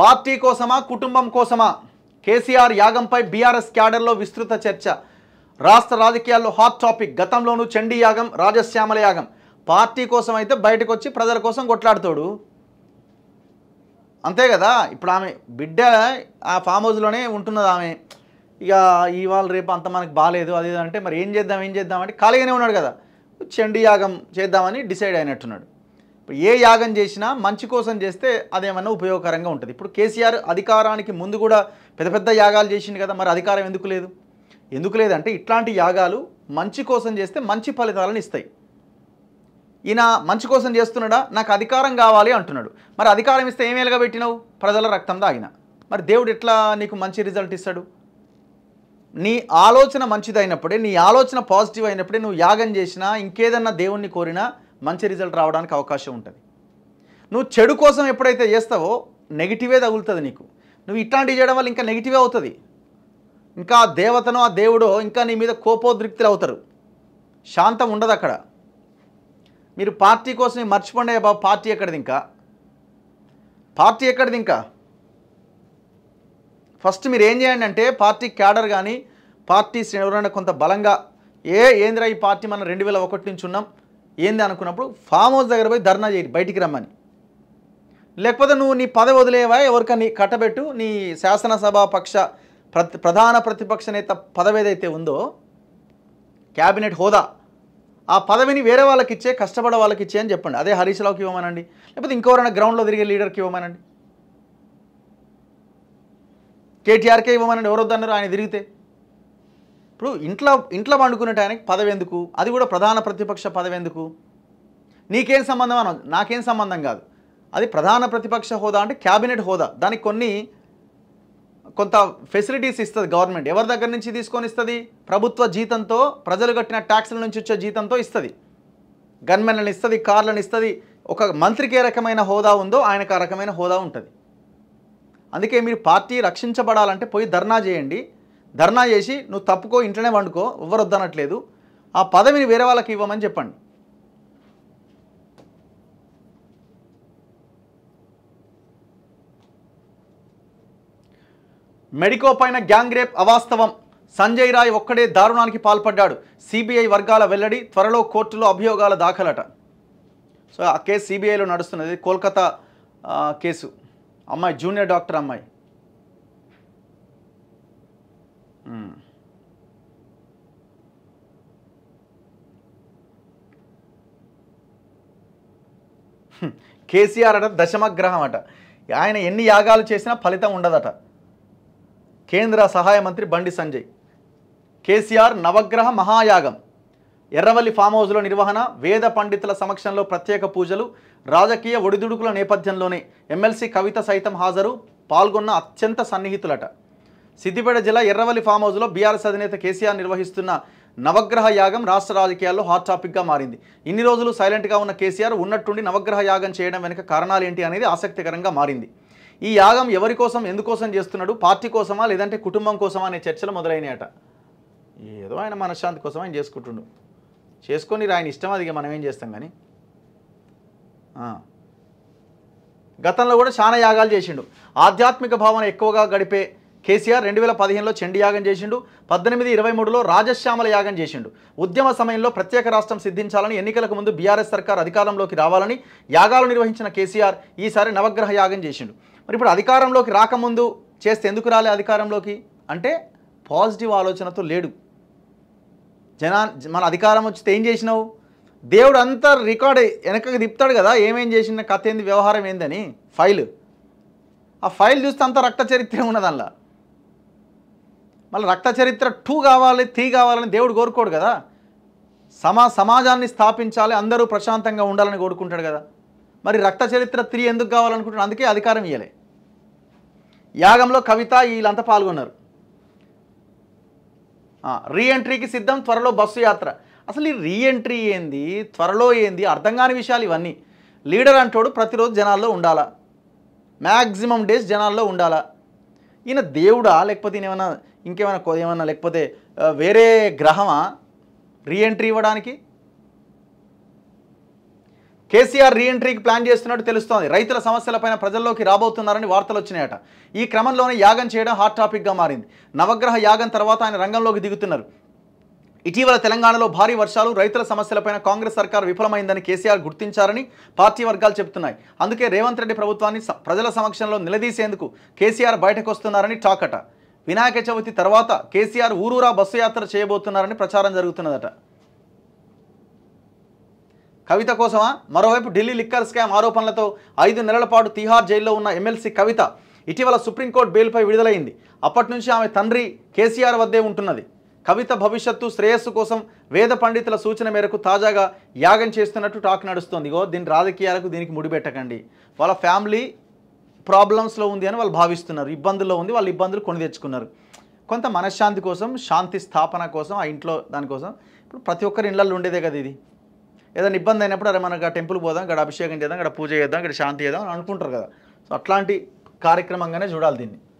party కోసమా కుటుంబం కోసమా కేసీఆర్ యాగంపై బీఆర్ఎస్ క్యాడర్లో విస్తృత చర్చ రాష్ట్ర రాజకీయాల్లో హాట్ టాపిక్ గతంలోనూ చండీ యాగం రాజశ్యామల యాగం పార్టీ కోసం అయితే బయటకు వచ్చి ప్రజల కోసం కొట్లాడుతాడు అంతే కదా ఇప్పుడు ఆమె బిడ్డ ఆ ఫామ్ హౌస్లోనే ఉంటున్నది ఆమె ఇక ఇవాళ రేపు అంత మనకు బాగాలేదు అది అంటే మరి ఏం చేద్దాం ఏం చేద్దాం అంటే ఖాళీగానే ఉన్నాడు కదా చండీ యాగం చేద్దామని డిసైడ్ అయినట్టున్నాడు ఏ యాగం చేసినా మంచి కోసం చేస్తే అదేమన్నా ఉపయోగకరంగా ఉంటుంది ఇప్పుడు కేసీఆర్ అధికారానికి ముందు కూడా పెద్ద పెద్ద యాగాలు చేసింది కదా మరి అధికారం ఎందుకు లేదు ఎందుకు లేదంటే ఇట్లాంటి యాగాలు మంచి కోసం చేస్తే మంచి ఫలితాలను ఇస్తాయి ఈయన మంచి కోసం చేస్తున్నాడా నాకు అధికారం కావాలి అంటున్నాడు మరి అధికారం ఇస్తే ఏం పెట్టినావు ప్రజల రక్తం దాగిన మరి దేవుడు ఎట్లా నీకు మంచి రిజల్ట్ ఇస్తాడు నీ ఆలోచన మంచిదైనప్పుడే నీ ఆలోచన పాజిటివ్ అయినప్పుడే నువ్వు యాగం చేసినా ఇంకేదన్నా దేవుణ్ణి కోరినా మంచి రిజల్ట్ రావడానికి అవకాశం ఉంటుంది నువ్వు చెడు కోసం ఎప్పుడైతే చేస్తావో నెగిటివే తగులుతుంది నీకు నువ్వు ఇట్లాంటివి చేయడం వల్ల ఇంకా నెగిటివే అవుతుంది ఇంకా ఆ దేవతనో ఆ దేవుడో ఇంకా నీ మీద కోపోద్రిక్తులు అవుతారు శాంతం ఉండదు అక్కడ మీరు పార్టీ కోసం మర్చిపోండి బాబు పార్టీ ఎక్కడిది ఇంకా పార్టీ ఎక్కడిది ఇంకా ఫస్ట్ మీరు ఏం చేయండి అంటే పార్టీ క్యాడర్ కానీ పార్టీ ఎవరైనా కొంత బలంగా ఏ ఏందిరా ఈ పార్టీ మనం రెండు వేల ఒకటి నుంచి ఉన్నాం ఏంది అనుకున్నప్పుడు ఫామ్ హౌస్ దగ్గర పోయి ధర్నా చేయి బయటికి రమ్మని లేకపోతే నువ్వు నీ పదవి వదిలేవా ఎవరికని కట్టబెట్టు నీ శాసనసభ పక్ష ప్రతి ప్రధాన ప్రతిపక్ష నేత పదవి ఏదైతే ఉందో క్యాబినెట్ హోదా ఆ పదవిని వేరే వాళ్ళకి ఇచ్చే కష్టపడే వాళ్ళకి ఇచ్చే అని చెప్పండి అదే హరీష్ రావుకి ఇవ్వమనండి లేకపోతే ఇంకెవరైనా గ్రౌండ్లో తిరిగే లీడర్కి ఇవ్వమనండి కేటీఆర్కే ఇవ్వమనండి ఎవరొద్దన్నారు ఆయన తిరిగితే ఇప్పుడు ఇంట్లో ఇంట్లో టైంకి పదవి ఎందుకు అది కూడా ప్రధాన ప్రతిపక్ష పదవి ఎందుకు నీకేం సంబంధం అన నాకేం సంబంధం కాదు అది ప్రధాన ప్రతిపక్ష హోదా అంటే క్యాబినెట్ హోదా దానికి కొన్ని కొంత ఫెసిలిటీస్ ఇస్తుంది గవర్నమెంట్ ఎవరి దగ్గర నుంచి తీసుకొని ఇస్తుంది ప్రభుత్వ జీతంతో ప్రజలు కట్టిన ట్యాక్స్ల నుంచి వచ్చే జీతంతో ఇస్తుంది గన్మెన్లను ఇస్తుంది కార్లను ఇస్తుంది ఒక మంత్రికి ఏ రకమైన హోదా ఉందో ఆయనకు ఆ రకమైన హోదా ఉంటుంది అందుకే మీరు పార్టీ రక్షించబడాలంటే పోయి ధర్నా చేయండి ధర్నా చేసి నువ్వు తప్పుకో ఇంట్లోనే వండుకో ఎవరు వద్దనట్లేదు ఆ పదవిని వేరే వాళ్ళకి ఇవ్వమని చెప్పండి మెడికో పైన గ్యాంగ్ రేప్ అవాస్తవం సంజయ్ రాయ్ ఒక్కడే దారుణానికి పాల్పడ్డాడు సిబిఐ వర్గాల వెల్లడి త్వరలో కోర్టులో అభియోగాల దాఖలట సో ఆ కేసు సిబిఐలో నడుస్తున్నది కోల్కతా కేసు అమ్మాయి జూనియర్ డాక్టర్ అమ్మాయి కేసీఆర్ అట దశమగ్రహం అట ఆయన ఎన్ని యాగాలు చేసినా ఫలితం ఉండదట కేంద్ర సహాయ మంత్రి బండి సంజయ్ కేసీఆర్ నవగ్రహ మహాయాగం ఎర్రవల్లి ఫామ్ హౌస్లో నిర్వహణ వేద పండితుల సమక్షంలో ప్రత్యేక పూజలు రాజకీయ ఒడిదుడుకుల నేపథ్యంలోనే ఎమ్మెల్సీ కవిత సైతం హాజరు పాల్గొన్న అత్యంత సన్నిహితులట సిద్దిపేట జిల్లా ఎర్రవల్లి ఫామ్ హౌస్లో బీఆర్ఎస్ అధినేత కేసీఆర్ నిర్వహిస్తున్న నవగ్రహ యాగం రాష్ట్ర రాజకీయాల్లో హాట్ టాపిక్గా మారింది ఇన్ని రోజులు సైలెంట్గా ఉన్న కేసీఆర్ ఉన్నట్టుండి నవగ్రహ యాగం చేయడం వెనుక కారణాలేంటి అనేది ఆసక్తికరంగా మారింది ఈ యాగం ఎవరి కోసం ఎందుకోసం చేస్తున్నాడు పార్టీ కోసమా లేదంటే కుటుంబం కోసమా అనే చర్చలు మొదలైనాయట ఏదో ఆయన మనశ్శాంతి కోసం ఆయన చేసుకుంటుండు చేసుకొని ఆయన ఇష్టం అది మనం ఏం చేస్తాం కానీ గతంలో కూడా చాలా యాగాలు చేసిండు ఆధ్యాత్మిక భావన ఎక్కువగా గడిపే కేసీఆర్ రెండు వేల పదిహేనులో చెండి యాగం చేసిండు పద్దెనిమిది ఇరవై మూడులో రాజశ్యామల యాగం చేసిండు ఉద్యమ సమయంలో ప్రత్యేక రాష్ట్రం సిద్ధించాలని ఎన్నికలకు ముందు బీఆర్ఎస్ సర్కార్ అధికారంలోకి రావాలని యాగాలు నిర్వహించిన కేసీఆర్ ఈసారి నవగ్రహ యాగం చేసిండు మరి ఇప్పుడు అధికారంలోకి రాకముందు చేస్తే ఎందుకు రాలే అధికారంలోకి అంటే పాజిటివ్ ఆలోచనతో లేడు జనా మన అధికారం వచ్చితే ఏం చేసినావు దేవుడు అంతా రికార్డ్ వెనకకి తిప్పుతాడు కదా ఏమేం చేసిన కథ ఏంది వ్యవహారం ఏందని ఫైల్ ఆ ఫైల్ చూస్తే అంత రక్త చరిత్ర ఉన్నదల్లా మళ్ళీ రక్త చరిత్ర టూ కావాలి త్రీ కావాలని దేవుడు కోరుకోడు కదా సమా సమాజాన్ని స్థాపించాలి అందరూ ప్రశాంతంగా ఉండాలని కోరుకుంటాడు కదా మరి రక్త చరిత్ర త్రీ ఎందుకు కావాలనుకుంటున్నాడు అందుకే అధికారం ఇవ్వలే యాగంలో కవిత వీళ్ళంతా పాల్గొన్నారు రీఎంట్రీకి సిద్ధం త్వరలో బస్సు యాత్ర అసలు ఈ రీఎంట్రీ ఏంది త్వరలో ఏంది అర్థం కాని విషయాలు ఇవన్నీ లీడర్ అంటోడు ప్రతిరోజు జనాల్లో ఉండాలా మ్యాక్సిమం డేస్ జనాల్లో ఉండాలా ఈయన దేవుడా లేకపోతే ఈయన ఏమైనా ఇంకేమైనా ఏమైనా లేకపోతే వేరే గ్రహమా రీఎంట్రీ ఇవ్వడానికి కేసీఆర్ రీఎంట్రీకి ప్లాన్ చేస్తున్నట్టు తెలుస్తోంది రైతుల సమస్యలపైన ప్రజల్లోకి రాబోతున్నారని వార్తలు వచ్చినాయట ఈ క్రమంలోనే యాగం చేయడం హాట్ టాపిక్గా మారింది నవగ్రహ యాగం తర్వాత ఆయన రంగంలోకి దిగుతున్నారు ఇటీవల తెలంగాణలో భారీ వర్షాలు రైతుల సమస్యలపైన కాంగ్రెస్ సర్కార్ విఫలమైందని కేసీఆర్ గుర్తించారని పార్టీ వర్గాలు చెబుతున్నాయి అందుకే రేవంత్ రెడ్డి ప్రభుత్వాన్ని ప్రజల సమక్షంలో నిలదీసేందుకు కేసీఆర్ బయటకు వస్తున్నారని టాకట వినాయక చవితి తర్వాత కేసీఆర్ ఊరూరా బస్సు యాత్ర చేయబోతున్నారని ప్రచారం జరుగుతున్నదట కవిత కోసమా మరోవైపు ఢిల్లీ లిక్కర్ స్కామ్ ఆరోపణలతో ఐదు నెలల పాటు తీహార్ జైల్లో ఉన్న ఎమ్మెల్సీ కవిత ఇటీవల సుప్రీంకోర్టు బెయిల్పై విడుదలైంది అప్పటి నుంచి ఆమె తండ్రి కేసీఆర్ వద్దే ఉంటున్నది కవిత భవిష్యత్తు శ్రేయస్సు కోసం వేద పండితుల సూచన మేరకు తాజాగా యాగం చేస్తున్నట్టు టాక్ నడుస్తుంది ఇగో దీని రాజకీయాలకు దీనికి ముడిపెట్టకండి వాళ్ళ ఫ్యామిలీ ప్రాబ్లమ్స్లో ఉంది అని వాళ్ళు భావిస్తున్నారు ఇబ్బందుల్లో ఉంది వాళ్ళు ఇబ్బందులు కొని తెచ్చుకున్నారు కొంత మనశ్శాంతి కోసం శాంతి స్థాపన కోసం ఆ ఇంట్లో దానికోసం ఇప్పుడు ప్రతి ఒక్కరి ఇళ్ళల్లో ఉండేదే కదా ఇది ఏదైనా ఇబ్బంది అయినప్పుడు అరే మనం ఆ టెంపుల్ పోదాం ఇక్కడ అభిషేకం చేద్దాం ఇక్కడ పూజ చేద్దాం ఇక్కడ శాంతి చేద్దాం అని అనుకుంటారు కదా సో అట్లాంటి కార్యక్రమంగానే చూడాలి దీన్ని